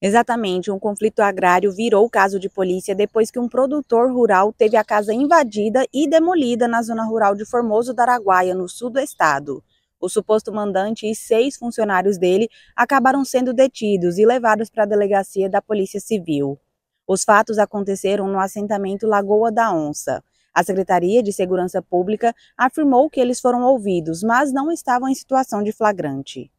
Exatamente, um conflito agrário virou caso de polícia depois que um produtor rural teve a casa invadida e demolida na zona rural de Formoso da Araguaia, no sul do estado. O suposto mandante e seis funcionários dele acabaram sendo detidos e levados para a delegacia da Polícia Civil. Os fatos aconteceram no assentamento Lagoa da Onça. A Secretaria de Segurança Pública afirmou que eles foram ouvidos, mas não estavam em situação de flagrante.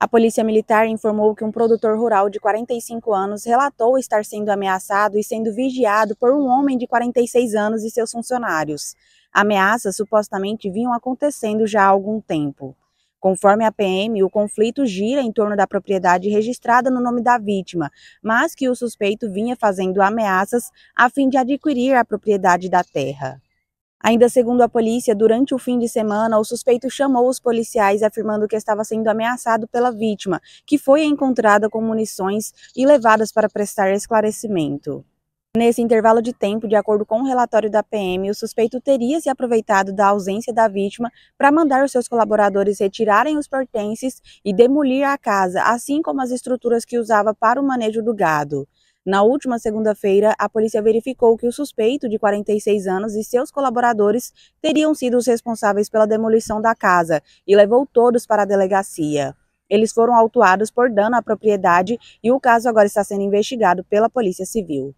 A Polícia Militar informou que um produtor rural de 45 anos relatou estar sendo ameaçado e sendo vigiado por um homem de 46 anos e seus funcionários. Ameaças supostamente vinham acontecendo já há algum tempo. Conforme a PM, o conflito gira em torno da propriedade registrada no nome da vítima, mas que o suspeito vinha fazendo ameaças a fim de adquirir a propriedade da terra. Ainda segundo a polícia, durante o fim de semana, o suspeito chamou os policiais afirmando que estava sendo ameaçado pela vítima, que foi encontrada com munições e levadas para prestar esclarecimento. Nesse intervalo de tempo, de acordo com o relatório da PM, o suspeito teria se aproveitado da ausência da vítima para mandar os seus colaboradores retirarem os pertences e demolir a casa, assim como as estruturas que usava para o manejo do gado. Na última segunda-feira, a polícia verificou que o suspeito, de 46 anos, e seus colaboradores teriam sido os responsáveis pela demolição da casa e levou todos para a delegacia. Eles foram autuados por dano à propriedade e o caso agora está sendo investigado pela Polícia Civil.